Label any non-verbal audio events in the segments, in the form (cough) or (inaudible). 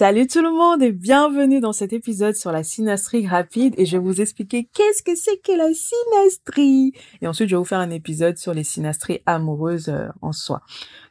Salut tout le monde et bienvenue dans cet épisode sur la synastrie rapide et je vais vous expliquer qu'est-ce que c'est que la synastrie et ensuite je vais vous faire un épisode sur les synastries amoureuses euh, en soi.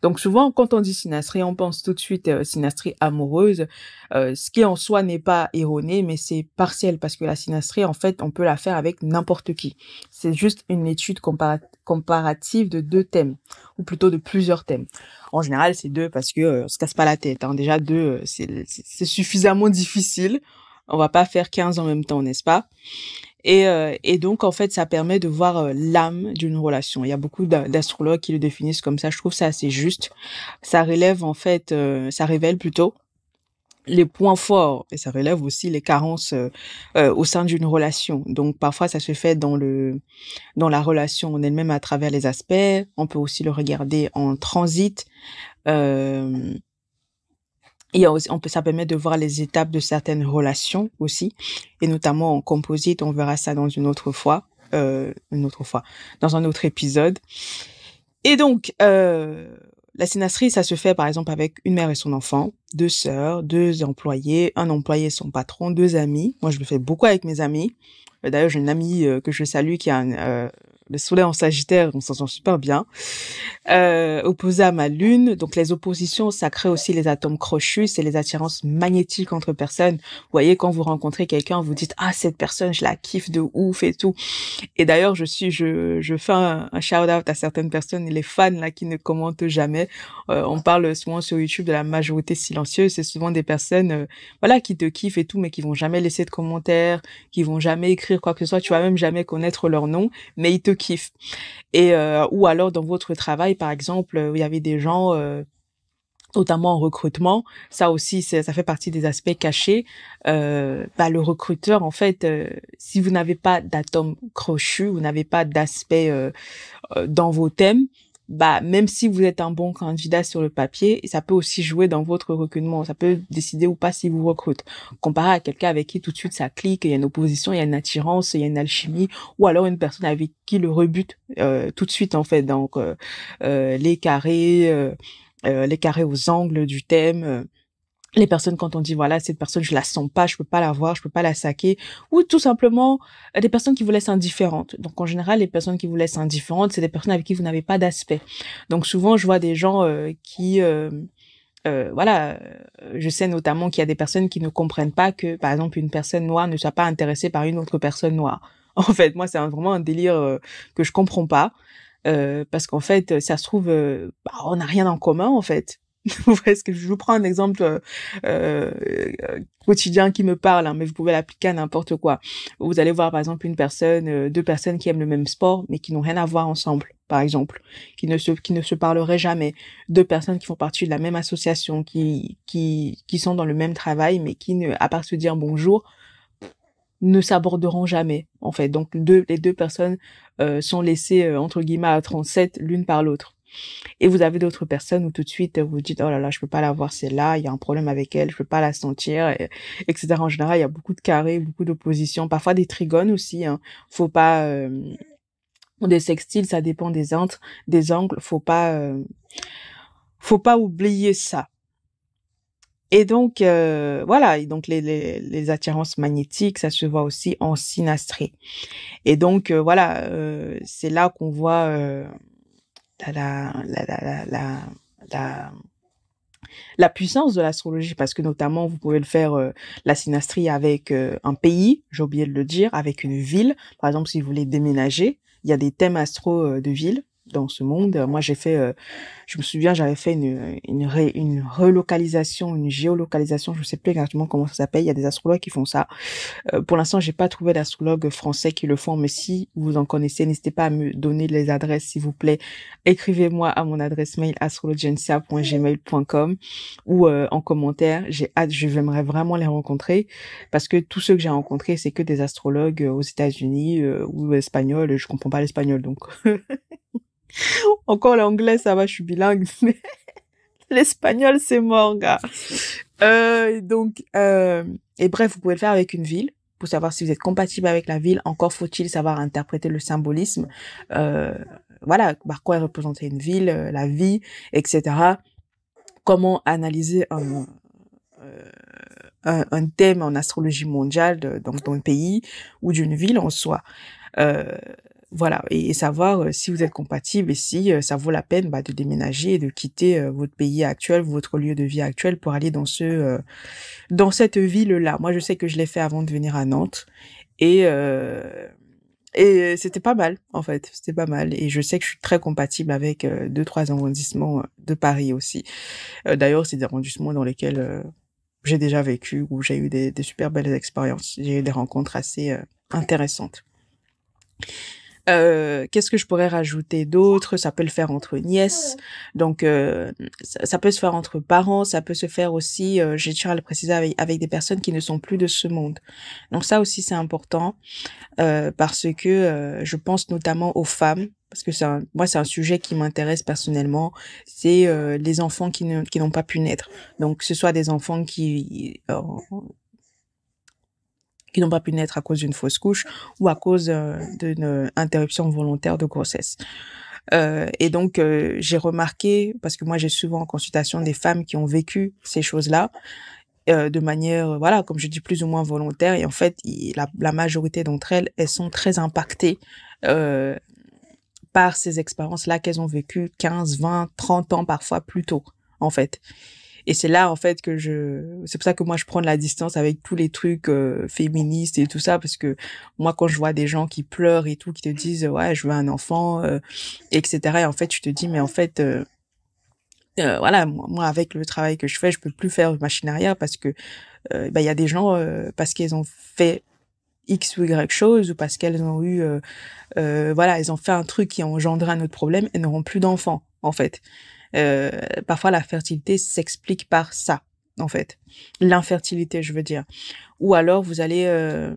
Donc souvent quand on dit synastrie on pense tout de suite euh, synastrie amoureuse, euh, ce qui en soi n'est pas erroné mais c'est partiel parce que la synastrie en fait on peut la faire avec n'importe qui. C'est juste une étude comparative de deux thèmes, ou plutôt de plusieurs thèmes. En général, c'est deux parce que euh, on se casse pas la tête. Hein. Déjà deux, euh, c'est suffisamment difficile. On va pas faire 15 en même temps, n'est-ce pas euh, et, donc, en fait, ça permet de voir l'âme d'une relation. Il y a beaucoup d'astrologues qui le définissent comme ça. Je trouve ça assez juste. Ça relève, en fait, ça révèle plutôt les points forts et ça relève aussi les carences euh, euh, au sein d'une relation. Donc parfois ça se fait dans le dans la relation en elle-même à travers les aspects. On peut aussi le regarder en transit. et euh, on peut, ça permet de voir les étapes de certaines relations aussi, et notamment en composite, on verra ça dans une autre fois, une autre fois, dans un autre épisode. Et donc, la synastrie, ça se fait par exemple avec une mère et son enfant, deux sœurs, deux employés, un employé, son patron, deux amis. Moi, je le fais beaucoup avec mes amis. Euh, d'ailleurs, j'ai une amie euh, que je salue qui a euh, le soleil en Sagittaire, on s'en sent super bien. Euh, opposé à ma lune, donc les oppositions, ça crée aussi les atomes crochus, c'est les attirances magnétiques entre personnes. Vous voyez, quand vous rencontrez quelqu'un, vous dites ah cette personne, je la kiffe de ouf et tout. Et d'ailleurs, je suis, je, je fais un, shout out à certaines personnes, les fans là qui ne commentent jamais. on parle souvent sur YouTube de la majorité silencieuse c'est souvent des personnes, euh, voilà, qui te kiffent et tout, mais qui vont jamais laisser de commentaires, qui vont jamais écrire quoi que ce soit. Tu vas même jamais connaître leur nom, mais ils te kiffent. Et euh, ou alors dans votre travail, par exemple, euh, il y avait des gens notamment en recrutement, ça aussi, ça fait partie des aspects cachés. Bah, le recruteur, en fait, si vous n'avez pas d'atome crochu, vous n'avez pas d'aspect dans vos thèmes, bah même si vous êtes un bon candidat sur le papier, ça peut aussi jouer dans votre recrutement. Ça peut décider ou pas si vous recrute. Comparé à quelqu'un avec qui tout de suite ça clique, il y a une opposition, il y a une attirance, il y a une alchimie, ou alors une personne avec qui le rebute euh, tout de suite en fait. Donc euh, euh, les carrés, les carrés aux angles du thème les personnes quand on dit voilà cette personne je la sens pas je peux pas la voir je peux pas la saquer ou tout simplement euh, des personnes qui vous laissent indifférentes donc en général les personnes qui vous laissent indifférentes c'est des personnes avec qui vous n'avez pas d'aspect donc souvent je vois des gens euh, qui euh, voilà je sais notamment qu'il y a des personnes qui ne comprennent pas que par exemple une personne noire ne soit pas intéressée par une autre personne noire (laughs) en fait moi c'est vraiment un délire que je comprends pas parce qu'en fait ça se trouve bah, on n'a rien en commun en fait (laughs) vous voyez ce que je vous prends un exemple euh, euh quotidien qui me parle, hein, mais vous pouvez l'appliquer à n'importe quoi. Vous allez voir par exemple une personne, euh, deux personnes qui aiment le même sport mais qui n'ont rien à voir ensemble, par exemple, qui ne se qui ne se parleraient jamais, deux personnes qui font partie de la même association, qui qui qui sont dans le même travail mais qui ne à part se dire bonjour ne s'aborderont jamais en fait. Donc deux, les deux personnes euh, sont laissées entre guillemets à 37 l'une par l'autre et vous avez d'autres personnes où tout de suite vous dites oh là là je peux pas la voir c'est là il y a un problème avec elle je peux pas la sentir etc. En général il y a beaucoup de carrés beaucoup d'oppositions parfois des trigones aussi hein. faut pas euh, des sextiles ça dépend des angles des angles faut pas euh, faut pas oublier ça. Et donc euh, voilà, et donc les, les, les, attirances magnétiques, ça se voit aussi en synastrie. Et donc euh, voilà, c'est là qu'on voit la, la, puissance de l'astrologie, parce que notamment, vous pouvez le faire, euh, la synastrie avec euh, un pays, j'ai oublié de le dire, avec une ville. Par exemple, si vous voulez déménager, il y a des thèmes astro euh, de ville dans ce monde. Moi, j'ai fait je me souviens, j'avais fait une, une, une relocalisation, une géolocalisation, je ne sais plus exactement comment ça s'appelle. Il y a des astrologues qui font ça. Euh, pour l'instant, j'ai pas trouvé d'astrologue français qui le font, mais si vous en connaissez, n'hésitez pas à me donner les adresses, s'il vous plaît. Écrivez-moi à mon adresse mail astrologensia.gmail.com ou euh, en commentaire. J'ai hâte, je j'aimerais vraiment les rencontrer parce que tous ceux que j'ai rencontrés, c'est que des astrologues euh, aux États-Unis ou espagnols. Je comprends pas l'espagnol, donc. (laughs) (laughs) Encore l'anglais, ça va, je suis bilingue, (laughs) mais l'espagnol, c'est mort, gars. Euh, donc, euh, et bref, vous pouvez le faire avec une ville pour savoir si vous êtes compatible avec la ville. Encore faut-il savoir interpréter le symbolisme. Euh, voilà, par quoi est représentée une ville, la vie, etc. Comment analyser un, un, thème en astrologie mondiale, donc d'un pays ou d'une ville en soi voilà, et, savoir euh, si vous êtes compatible et si euh, ça vaut la peine bah, de déménager et de quitter euh, votre pays actuel, votre lieu de vie actuel pour aller dans ce, dans cette ville-là. Moi, je sais que je l'ai fait avant de venir à Nantes et et c'était pas mal en fait, c'était pas mal. Et je sais que je suis très compatible avec deux trois arrondissements de Paris aussi. D'ailleurs, c'est des arrondissements dans lesquels j'ai déjà vécu où j'ai eu des, des super belles expériences. J'ai eu des rencontres assez intéressantes. Euh, qu'est-ce que je pourrais rajouter d'autre Ça peut le faire entre nièces, donc euh, ça, peut se faire entre parents, ça peut se faire aussi, euh, j'ai tiens à le préciser, avec, des personnes qui ne sont plus de ce monde. Donc ça aussi c'est important parce que je pense notamment aux femmes parce que un, moi c'est un sujet qui m'intéresse personnellement, c'est les enfants qui n'ont pas pu naître. Donc que ce soit des enfants qui qui n'ont pas pu naître à cause d'une fausse couche ou à cause euh, d'une euh, interruption volontaire de grossesse. Euh, et donc, j'ai remarqué, parce que moi, j'ai souvent en consultation des femmes qui ont vécu ces choses-là de manière, voilà, comme je dis, plus ou moins volontaire. Et en fait, la, la, majorité d'entre elles, elles sont très impactées par ces expériences-là qu'elles ont vécues 15, 20, 30 ans parfois plus tôt, en fait. Et c'est là, en fait, que je, c'est pour ça que moi, je prends de la distance avec tous les trucs euh, féministes et tout ça, parce que moi, quand je vois des gens qui pleurent et tout, qui te disent, ouais, je veux un enfant, euh, etc., en fait, je te dis, mais en fait, euh, euh voilà, moi, avec le travail que je fais, je peux plus faire machine arrière parce que, bah, il y a des gens, parce qu'ils ont fait X ou Y chose ou parce qu'elles ont eu, euh, voilà, elles ont fait un truc qui a engendré un autre problème, et n'auront plus d'enfants, en fait. Euh, parfois la fertilité s'explique par ça, en fait. L'infertilité, je veux dire. Ou alors vous allez... Euh...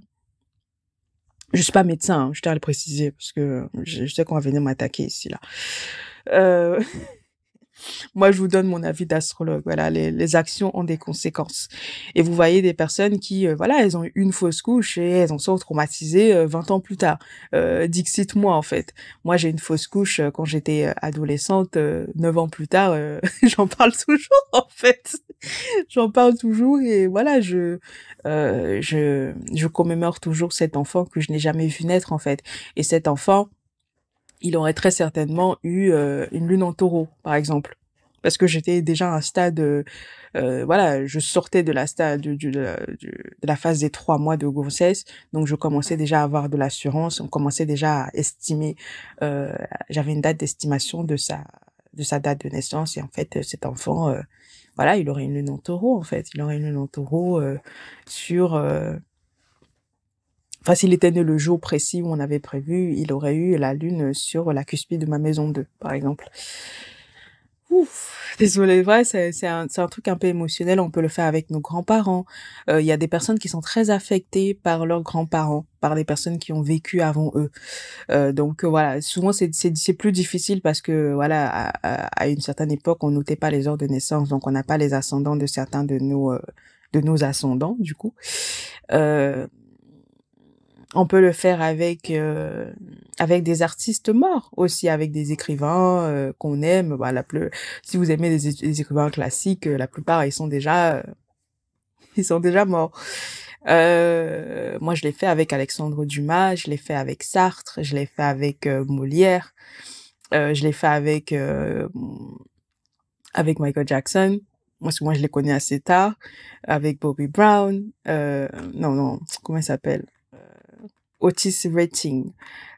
Je suis pas médecin, hein, je tiens à le préciser, parce que je, je sais qu'on va venir m'attaquer ici, là. Euh... (laughs) Moi, je vous donne mon avis d'astrologue. Voilà, les, les, actions ont des conséquences. Et vous voyez des personnes qui, euh, voilà, elles ont eu une fausse couche et elles en sont traumatisées 20 euh, ans plus tard. Euh, Dixit-moi, en fait. Moi, j'ai une fausse couche euh, quand j'étais adolescente, 9 ans plus tard, (laughs) j'en parle toujours, en fait. j'en parle toujours et voilà, je, je, je commémore toujours cet enfant que je n'ai jamais vu naître, en fait. Et cet enfant, il aurait très certainement eu euh, une lune en taureau, par exemple. Parce que j'étais déjà à un stade, euh, euh, voilà, je sortais de la, stade, du, phase des trois mois de grossesse, donc je commençais déjà à avoir de l'assurance, on commençait déjà à estimer, j'avais une date d'estimation de sa, de sa date de naissance, et en fait, cet enfant, voilà, il aurait une lune en taureau, en fait, il aurait une lune en taureau sur Enfin, s'il était né le jour précis où on avait prévu, il aurait eu la lune sur la cuspide de ma maison 2, par exemple. Ouf, désolé, vrai, c'est un, un, truc un peu émotionnel. On peut le faire avec nos grands-parents. Euh, il y a des personnes qui sont très affectées par leurs grands-parents, par les personnes qui ont vécu avant eux. Euh, donc euh, voilà, souvent c'est plus difficile parce que voilà, à, à, une certaine époque, on notait pas les heures de naissance, donc on n'a pas les ascendants de certains de nos euh, de nos ascendants du coup. Euh, on peut le faire avec euh, avec des artistes morts aussi, avec des écrivains euh, qu'on aime. Bah, plus, si vous aimez des écrivains classiques, euh, la plupart ils sont déjà (laughs) ils sont déjà morts. moi, je l'ai fait avec Alexandre Dumas, je l'ai fait avec Sartre, je l'ai fait avec Molière, je l'ai fait avec avec Michael Jackson parce que moi je les connais assez tard, avec Bobby Brown, euh, non, non, comment il s'appelle Otis Rating.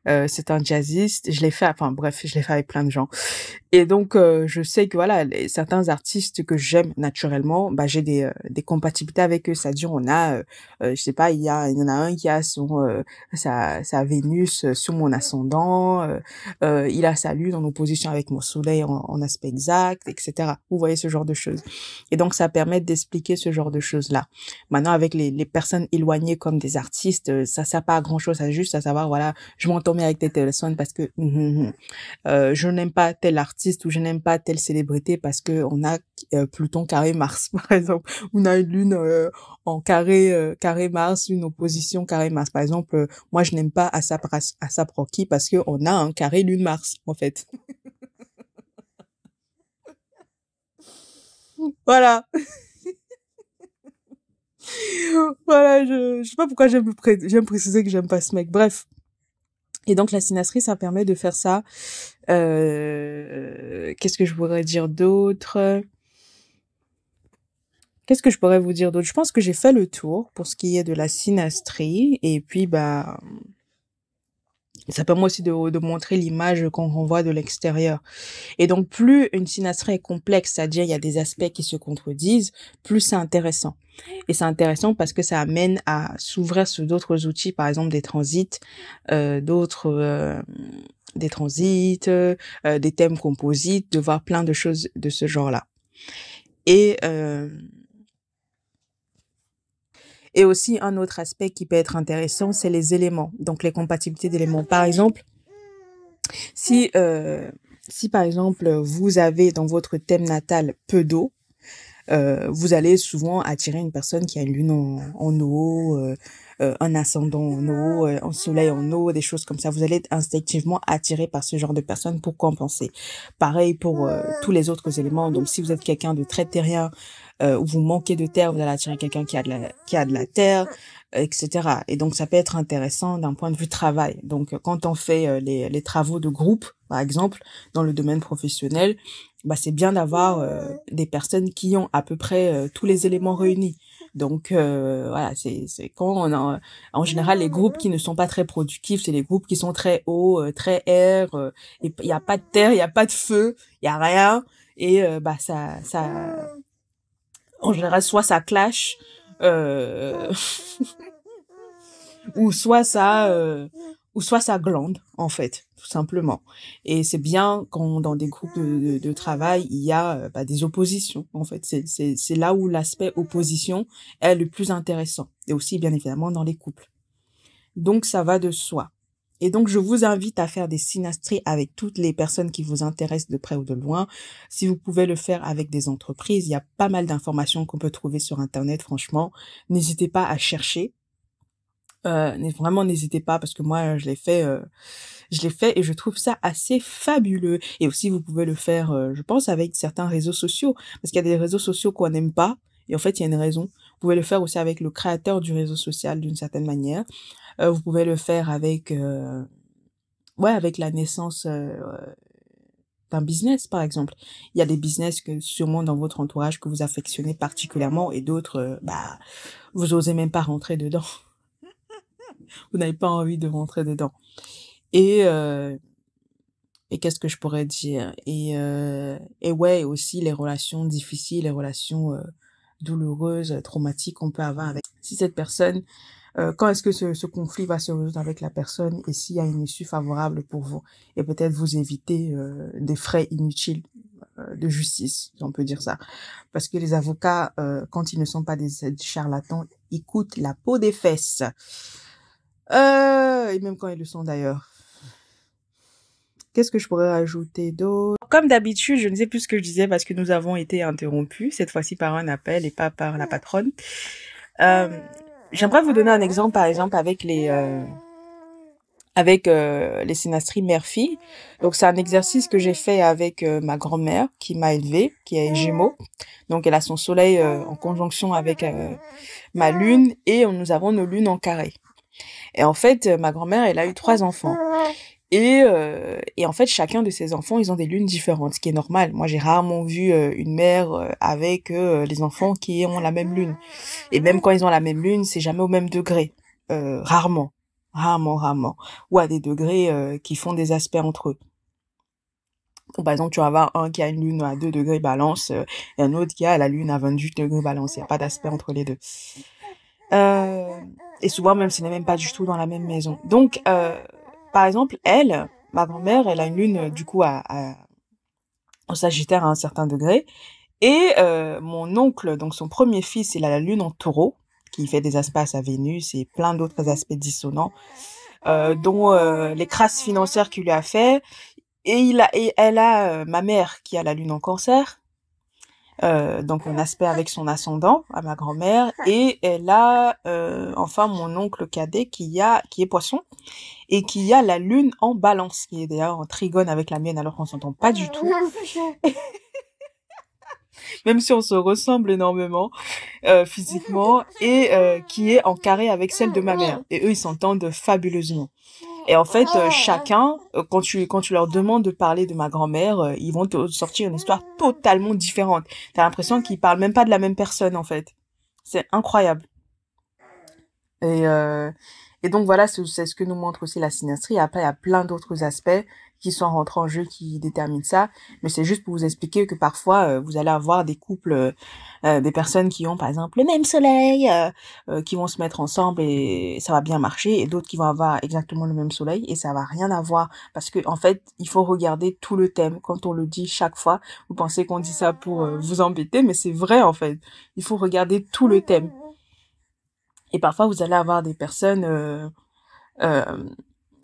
Euh, c'est un jazziste. Je l'ai fait, enfin bref, je l'ai fait avec plein de gens. Et donc, euh, je sais que voilà, certains artistes que j'aime naturellement, bah, j'ai des, euh, des compatibilités avec eux. C'est-à-dire, on a, euh, je sais pas, il y, y en a un qui a son sa, sa Vénus sur mon ascendant, il a sa lune en opposition avec mon soleil en, aspect exact, etc. Vous voyez ce genre de choses. Et donc, ça permet d'expliquer ce genre de choses-là. Maintenant, avec les, les personnes éloignées comme des artistes, ça sert pas à grand-chose, ça juste à savoir, voilà, je m'entends bien avec tes personnes parce que hum, hum, hum, je n'aime pas tel artiste artiste ou je n'aime pas telle célébrité parce que on a euh, Pluton carré Mars (laughs) par exemple. On a une lune euh, en carré euh, carré Mars, une opposition carré Mars par exemple. moi je n'aime pas Asap, Rocky parce que on a un carré lune Mars en fait. (laughs) voilà. (laughs) voilà, je, je sais pas pourquoi j'aime préciser que j'aime pas ce mec. Bref. Et donc la synastrie, ça permet de faire ça. Euh, qu'est-ce que je pourrais dire d'autre Qu'est-ce que je pourrais vous dire d'autre Je pense que j'ai fait le tour pour ce qui est de la synastrie. Et puis, bah, ça permet aussi de, de montrer l'image qu'on renvoie de l'extérieur. Et donc, plus une synastrie est complexe, c'est-à-dire il y a des aspects qui se contredisent, plus c'est intéressant. Et c'est intéressant parce que ça amène à s'ouvrir sur d'autres outils, par exemple des transits, euh, d'autres... Euh, des transits, euh, des thèmes composites, de voir plein de choses de ce genre-là. Et euh, et aussi, un autre aspect qui peut être intéressant, c'est les éléments, donc les compatibilités d'éléments. Par exemple, si, euh, si par exemple, vous avez dans votre thème natal peu d'eau, euh, vous allez souvent attirer une personne qui a une lune en, en eau, euh, euh, un ascendant en eau, euh, un soleil en eau, des choses comme ça. Vous allez être instinctivement attiré par ce genre de personne pour compenser. Pareil pour tous les autres éléments. Donc si vous êtes quelqu'un de très terrien, euh, vous manquez de terre, vous allez attirer quelqu'un qui a de la, qui a de la terre, etc. Et donc ça peut être intéressant d'un point de vue travail. Donc quand on fait euh, les, les travaux de groupe, par exemple, dans le domaine professionnel, bah, c'est bien d'avoir euh, des personnes qui ont à peu près euh, tous les éléments réunis. Donc voilà, c'est quand on a en général les groupes qui ne sont pas très productifs, c'est les groupes qui sont très hauts, très air, il y a pas de terre, il n'y a pas de feu, il y a rien et bah ça ça en général, soit ça clash, euh, (laughs) ou soit ça, euh, ou soit ça glande, en fait, tout simplement. Et c'est bien quand dans des groupes de, travail, il y a euh, bah, des oppositions, en fait. C'est là où l'aspect opposition est le plus intéressant. Et aussi, bien évidemment, dans les couples. Donc, ça va de soi. Et donc, je vous invite à faire des synastries avec toutes les personnes qui vous intéressent de près ou de loin. Si vous pouvez le faire avec des entreprises, il y a pas mal d'informations qu'on peut trouver sur Internet, franchement. N'hésitez pas à chercher. Euh, vraiment, n'hésitez pas parce que moi, je l'ai fait, euh, je l'ai fait et je trouve ça assez fabuleux. Et aussi, vous pouvez le faire, euh, je pense, avec certains réseaux sociaux parce qu'il y a des réseaux sociaux qu'on n'aime pas et en fait, il y a une raison. Vous pouvez le faire aussi avec le créateur du réseau social d'une certaine manière. Euh, vous pouvez le faire avec, euh, ouais, avec la naissance euh, d'un business, par exemple. Il y a des business que sûrement dans votre entourage que vous affectionnez particulièrement et d'autres, bah, vous osez même pas rentrer dedans. (laughs) vous n'avez pas envie de rentrer dedans. Et et qu'est-ce que je pourrais dire et et ouais aussi les relations difficiles, les relations douloureuses, traumatiques qu'on peut avoir avec si cette personne euh, quand est-ce que ce, conflit va se résoudre avec la personne et s'il y a une issue favorable pour vous. Et peut-être vous éviter euh, des frais inutiles euh, de justice, si on peut dire ça. Parce que les avocats, quand ils ne sont pas des, charlatans, ils coûtent la peau des fesses. et même quand ils le sont d'ailleurs. Qu'est-ce que je pourrais rajouter d'autre Comme d'habitude, je ne sais plus ce que je disais parce que nous avons été interrompus, cette fois-ci par un appel et pas par la ah. patronne. Ah. J'aimerais vous donner un exemple, par exemple, avec les euh, avec euh, les synastries mère-fille. Donc, c'est un exercice que j'ai fait avec euh, ma grand-mère qui m'a élevée, qui est gémeaux. Donc, elle a son soleil en conjonction avec ma lune et nous avons nos lunes en carré. Et en fait, ma grand-mère, elle a eu trois enfants. Et, euh, et, en fait, chacun de ces enfants, ils ont des lunes différentes, ce qui est normal. Moi, j'ai rarement vu euh, une mère euh, avec les enfants qui ont la même lune. Et même quand ils ont la même lune, c'est jamais au même degré. rarement. Rarement, rarement. Ou à des degrés qui font des aspects entre eux. par exemple, tu vas avoir un qui a une lune à 2 degrés balance et un autre qui a la lune à 28 degrés balance. Il n'y a pas d'aspect entre les deux. et souvent, même, ce n'est même pas du tout dans la même maison. Donc, euh, par exemple, elle, ma grand-mère, elle a une lune du coup à, à, Sagittaire à un certain degré. Et euh, mon oncle, donc son premier fils, il a la lune en taureau, qui fait des aspects à Vénus et plein d'autres aspects dissonants, euh, dont euh, les crasses financières qu'il lui a fait. Et, il a, et elle a ma mère qui a la lune en cancer, euh, donc mon aspect avec son ascendant à ma grand-mère et elle a euh, enfin mon oncle cadet qui est poisson et qui a la lune en balance qui est d'ailleurs en trigone avec la mienne alors qu'on s'entend pas du tout ah, (laughs) même si on se ressemble énormément euh, physiquement et qui est en carré avec celle de ma mère et eux ils s'entendent fabuleusement et en fait, euh, ah. chacun, euh, quand tu, quand tu leur demandes de parler de ma grand-mère, euh, ils vont te sortir une histoire totalement différente. T'as l'impression qu'ils parlent même pas de la même personne, en fait. C'est incroyable. Et, et donc voilà, c'est ce que nous montre aussi la synastrie. Après, il y a plein d'autres aspects qui sont rentrés en jeu qui déterminent ça. Mais c'est juste pour vous expliquer que parfois, euh, vous allez avoir des couples, euh, euh, des personnes qui ont par exemple le même soleil, qui vont se mettre ensemble et ça va bien marcher, et d'autres qui vont avoir exactement le même soleil et ça va rien avoir. Parce que en fait, il faut regarder tout le thème. Quand on le dit chaque fois, vous pensez qu'on dit ça pour vous embêter, mais c'est vrai en fait. Il faut regarder tout le thème. Et parfois, vous allez avoir des personnes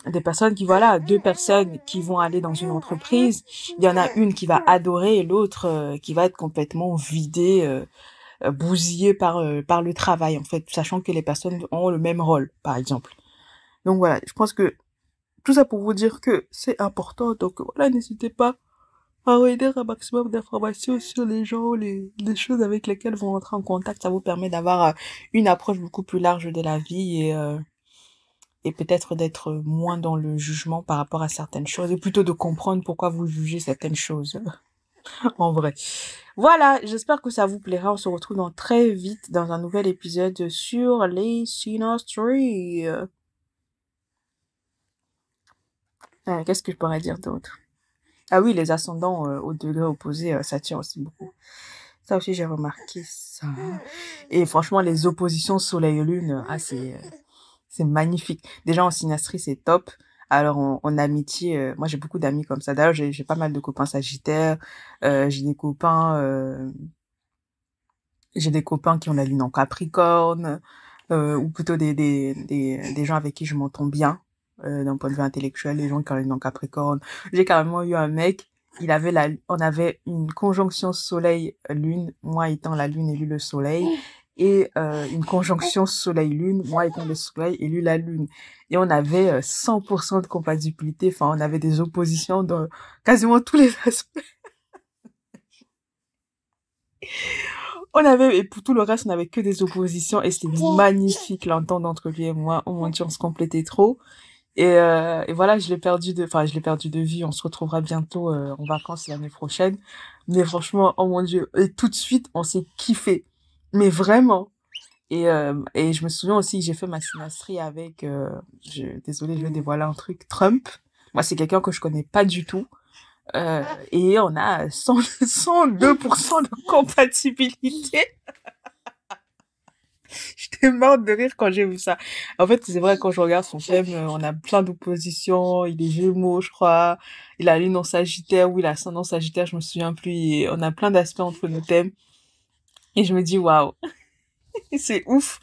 des personnes qui, voilà, deux personnes qui vont aller dans une entreprise, il y en a une qui va adorer et l'autre euh, qui va être complètement vidée, euh, euh bousillée par, euh, par le travail, en fait, sachant que les personnes ont le même rôle, par exemple. Donc voilà, je pense que tout ça pour vous dire que c'est important, donc voilà, n'hésitez pas à recueillir un maximum d'informations sur les gens, les, choses avec lesquelles vous rentrez en contact, ça vous permet d'avoir une approche beaucoup plus large de la vie et et peut-être d'être moins dans le jugement par rapport à certaines choses et plutôt de comprendre pourquoi vous jugez certaines choses. (laughs) en vrai. Voilà, j'espère que ça vous plaira. On se retrouve dans très vite dans un nouvel épisode sur les sinistries. Euh, qu'est-ce que je pourrais dire d'autre Ah oui, les ascendants euh, au degré opposé, ça euh, tient aussi beaucoup. Ça aussi, j'ai remarqué ça. Et franchement, les oppositions soleil-lune, ah, c'est c'est magnifique. Déjà en synastrie, c'est top. Alors en, amitié, euh, moi j'ai beaucoup d'amis comme ça. D'ailleurs, j'ai pas mal de copains sagittaires. Euh, j'ai des copains, euh, j'ai des copains qui ont la lune en Capricorne, ou plutôt des, des, des, gens avec qui je m'entends bien d'un point de vue intellectuel. Les gens qui ont la lune en Capricorne. J'ai carrément eu un mec. Il avait la, on avait une conjonction soleil-lune, moi étant la lune et lui le soleil et euh, une conjonction soleil-lune, moi étant le soleil et lui la lune. Et on avait 100% euh, de compatibilité, enfin on avait des oppositions dans quasiment tous les (laughs) aspects. on avait, et pour tout le reste, on avait que des oppositions et c'était magnifique l'entente entre lui et moi. Oh mon dieu, on se complétait trop. Et, euh, et, voilà, je l'ai perdu de, enfin, je l'ai perdu de vue. On se retrouvera bientôt en vacances l'année prochaine. Mais franchement, oh mon dieu, et tout de suite, on s'est kiffé. Mais vraiment. Et, euh, et je me souviens aussi j'ai fait ma synastrie avec, euh, je, désolé, je vais dévoiler un truc, Trump. Moi, c'est quelqu'un que je connais pas du tout. Euh, et on a 102% (laughs) de compatibilité. (laughs) je t'ai morte de rire quand j'ai vu ça. En fait, c'est vrai, quand je regarde son thème, on a plein d'oppositions. Il est jumeau je crois. Il a lune en Sagittaire ou il a en Sagittaire, je me souviens plus. Et on a plein d'aspects entre nos thèmes. Et je me dis, waouh, (laughs) c'est ouf.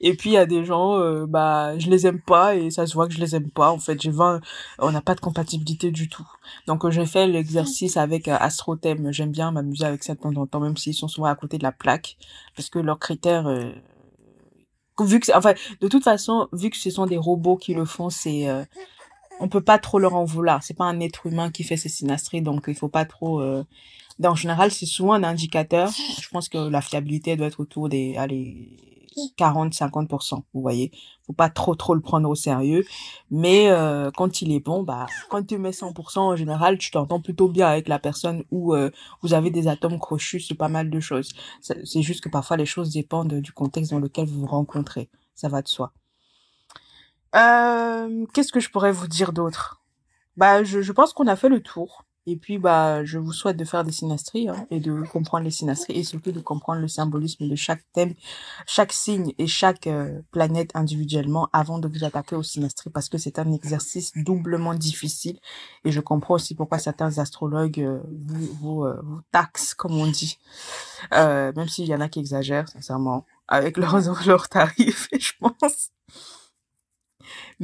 Et puis il y a des gens, euh, bah, je les aime pas et ça se voit que je les aime pas. En fait, j'ai 20, on n'a pas de compatibilité du tout. Donc euh, j'ai fait l'exercice avec euh, Astrothème. J'aime bien m'amuser avec ça de temps en temps, même s'ils sont souvent à côté de la plaque, parce que leurs critères. Euh, vu que enfin de toute façon vu que ce sont des robots qui le font c'est on peut pas trop leur en vouloir c'est pas un être humain qui fait ces sinastries donc il faut pas trop ben, en général, c'est souvent un indicateur. Je pense que la fiabilité doit être autour des allez, 40-50%, vous voyez. Faut pas trop, trop le prendre au sérieux. Mais euh, quand il est bon, bah, quand tu mets 100%, en général, tu t'entends plutôt bien avec la personne où euh, vous avez des atomes crochus, c'est pas mal de choses. C'est juste que parfois, les choses dépendent du contexte dans lequel vous vous rencontrez. Ça va de soi. Euh, Qu'est-ce que je pourrais vous dire d'autre bah, je, je pense qu'on a fait le tour. Et puis, bah, je vous souhaite de faire des synastries hein, et de comprendre les synastries et surtout de comprendre le symbolisme de chaque thème, chaque signe et chaque euh, planète individuellement avant de vous attaquer aux synastries parce que c'est un exercice doublement difficile. Et je comprends aussi pourquoi certains astrologues euh, vous, vous, euh, vous, taxent, comme on dit, même s'il y en a qui exagèrent, sincèrement, avec (laughs) leurs, leurs tarifs, je pense.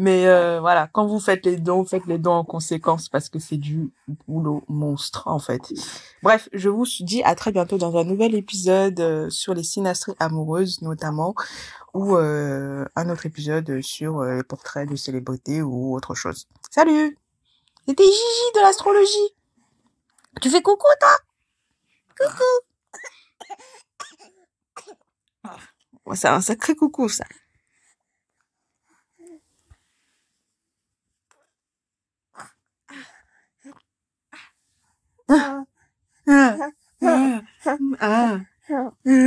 Mais euh, voilà, quand vous faites les dons, faites les dons en conséquence parce que c'est du boulot monstre en fait. Bref, je vous dis à très bientôt dans un nouvel épisode euh, sur les synastries amoureuses notamment ou euh, un autre épisode sur euh, les portraits de célébrités ou autre chose. Salut C'était Gigi de l'astrologie Tu fais coucou toi Coucou (laughs) C'est un sacré coucou ça à, à, à, à, à.